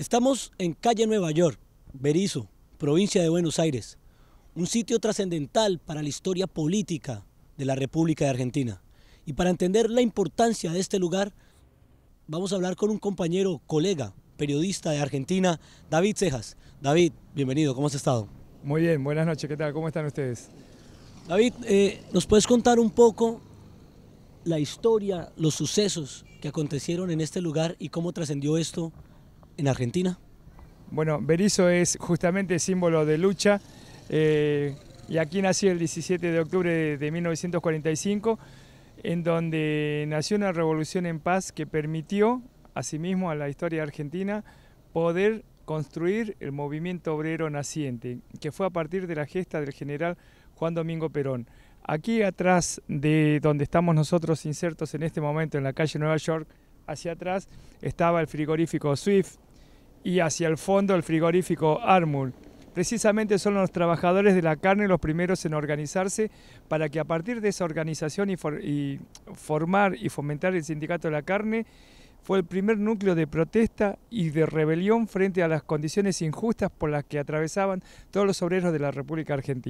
Estamos en calle Nueva York, Berizo, provincia de Buenos Aires, un sitio trascendental para la historia política de la República de Argentina. Y para entender la importancia de este lugar, vamos a hablar con un compañero, colega, periodista de Argentina, David Cejas. David, bienvenido, ¿cómo has estado? Muy bien, buenas noches, ¿qué tal? ¿Cómo están ustedes? David, eh, ¿nos puedes contar un poco la historia, los sucesos que acontecieron en este lugar y cómo trascendió esto en Argentina? Bueno, Berizo es justamente símbolo de lucha eh, y aquí nació el 17 de octubre de 1945, en donde nació una revolución en paz que permitió, asimismo, a la historia argentina poder construir el movimiento obrero naciente, que fue a partir de la gesta del general Juan Domingo Perón. Aquí atrás de donde estamos nosotros insertos en este momento en la calle Nueva York, hacia atrás estaba el frigorífico Swift, y hacia el fondo el frigorífico Armul. Precisamente son los trabajadores de la carne los primeros en organizarse para que a partir de esa organización y, y formar y fomentar el sindicato de la carne fue el primer núcleo de protesta y de rebelión frente a las condiciones injustas por las que atravesaban todos los obreros de la República Argentina.